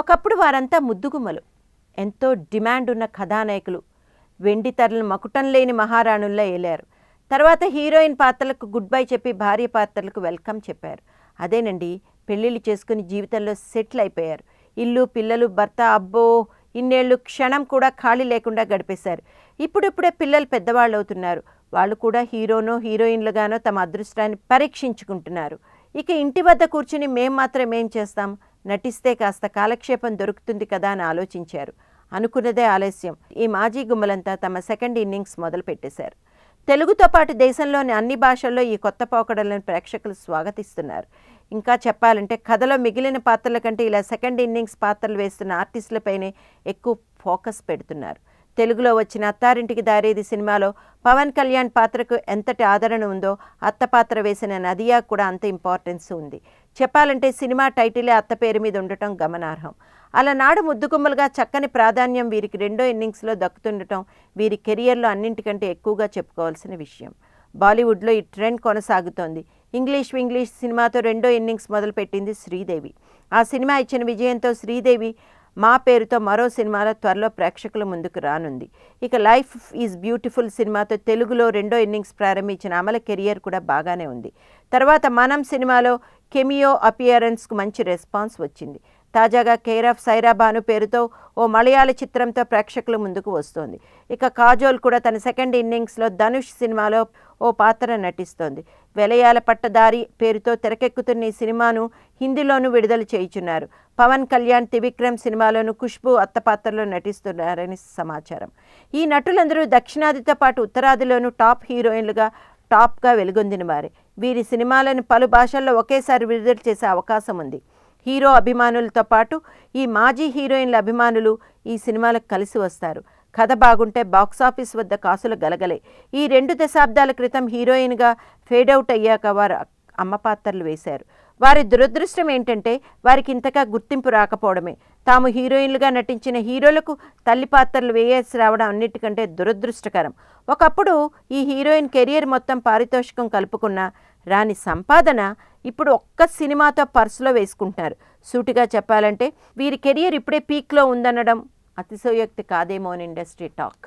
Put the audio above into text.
ఒకప్పుడు వారంతా ముద్దుగుమ్మలు ఎంతో డిమాండ్ ఉన్న కథానాయకులు వెండి తరలు మకుటం లేని మహారాణుల్లో ఏలారు తర్వాత హీరోయిన్ పాత్రలకు గుడ్ బై చెప్పి భార్య పాత్రలకు వెల్కమ్ చెప్పారు అదేనండి పెళ్ళిళ్ళు చేసుకుని జీవితంలో సెటిల్ అయిపోయారు ఇల్లు పిల్లలు భర్త అబ్బో ఇన్నేళ్ళు క్షణం కూడా ఖాళీ లేకుండా గడిపేశారు ఇప్పుడిప్పుడే పిల్లలు పెద్దవాళ్ళు అవుతున్నారు వాళ్ళు కూడా హీరోనో హీరోయిన్లుగానో తమ అదృష్టాన్ని పరీక్షించుకుంటున్నారు ఇక ఇంటి వద్ద కూర్చుని మేం మాత్రం ఏం చేస్తాం నటిస్తే కాస్త కాలక్షేపం దొరుకుతుంది కదా అని ఆలోచించారు అనుకున్నదే ఆలస్యం ఈ మాజీ గుమ్మలంతా తమ సెకండ్ ఇన్నింగ్స్ మొదలు పెట్టేశారు తెలుగుతో పాటు దేశంలోని అన్ని భాషల్లో ఈ కొత్త పోకడలను ప్రేక్షకులు స్వాగతిస్తున్నారు ఇంకా చెప్పాలంటే కథలో మిగిలిన పాత్రల కంటే ఇలా సెకండ్ ఇన్నింగ్స్ పాత్రలు వేస్తున్న ఆర్టిస్టులపైనే ఎక్కువ ఫోకస్ పెడుతున్నారు తెలుగులో వచ్చిన అత్తారింటికి దారేది సినిమాలో పవన్ కళ్యాణ్ పాత్రకు ఎంతటి ఆదరణ ఉందో అత్త పాత్ర వేసిన నదియా కూడా అంత ఇంపార్టెన్స్ ఉంది చెప్పాలంటే సినిమా టైటిలే అత్త పేరు మీద ఉండటం గమనార్హం అలా నాడు ముద్దుగుమ్మలుగా చక్కని ప్రాధాన్యం వీరికి రెండో ఇన్నింగ్స్లో దక్కుతుండటం వీరి కెరియర్లో అన్నింటికంటే ఎక్కువగా చెప్పుకోవాల్సిన విషయం బాలీవుడ్లో ఈ ట్రెండ్ కొనసాగుతోంది ఇంగ్లీష్ ఇంగ్లీష్ సినిమాతో రెండో ఇన్నింగ్స్ మొదలుపెట్టింది శ్రీదేవి ఆ సినిమా ఇచ్చిన విజయంతో శ్రీదేవి మా పేరుతో మరో సినిమాలో త్వరలో ప్రేక్షకుల ముందుకు రానుంది ఇక లైఫ్ ఈజ్ బ్యూటిఫుల్ సినిమాతో తెలుగులో రెండో ఇన్నింగ్స్ ప్రారంభించిన అమల కెరియర్ కూడా బాగానే ఉంది తర్వాత మనం సినిమాలో కెమియో అపియరెన్స్కు మంచి రెస్పాన్స్ వచ్చింది తాజాగా కేర్ ఆఫ్ సైరాబాను పేరుతో ఓ మలయాళ చిత్రంతో ప్రేక్షకుల ముందుకు వస్తోంది ఇక కాజోల్ కూడా తన సెకండ్ ఇన్నింగ్స్లో ధనుష్ సినిమాలో ఓ పాత్ర నటిస్తోంది వెలయాల పట్టదారి పేరుతో తెరకెక్కుతున్న ఈ సినిమాను హిందీలోనూ విడుదల చేయుచున్నారు పవన్ కళ్యాణ్ త్రివిక్రమ్ సినిమాలోను ఖుష్బు అత్త పాత్రలో నటిస్తున్నారని సమాచారం ఈ నటులందరూ దక్షిణాదితో పాటు ఉత్తరాదిలోనూ టాప్ హీరోయిన్లుగా టాప్గా వెలుగొందిన వారే వీరి సినిమాలను పలు భాషల్లో ఒకేసారి విడుదల చేసే అవకాశం ఉంది హీరో అభిమానులతో పాటు ఈ మాజీ హీరోయిన్ల అభిమానులు ఈ సినిమాలకు కలిసి వస్తారు కథ బాగుంటే బాక్సాఫీస్ వద్ద కాసులు గలగలే ఈ రెండు దశాబ్దాల క్రితం హీరోయిన్గా ఫేడౌట్ అయ్యాక వారు అమ్మ పాత్రలు వేశారు వారి దురదృష్టం ఏంటంటే వారికి ఇంతగా గుర్తింపు రాకపోవడమే తాము హీరోయిన్లుగా నటించిన హీరోలకు తల్లి పాత్రలు వేయాల్సి రావడం అన్నిటికంటే దురదృష్టకరం ఒకప్పుడు ఈ హీరోయిన్ కెరియర్ మొత్తం పారితోషికం కలుపుకున్న రాని సంపాదన ఇప్పుడు ఒక్క సినిమాతో పర్సులో వేసుకుంటున్నారు సూటిగా చెప్పాలంటే వీరి కెరియర్ ఇప్పుడే పీక్లో ఉందనడం అతిశయోక్తి కాదేమో అని ఇండస్ట్రీ టాక్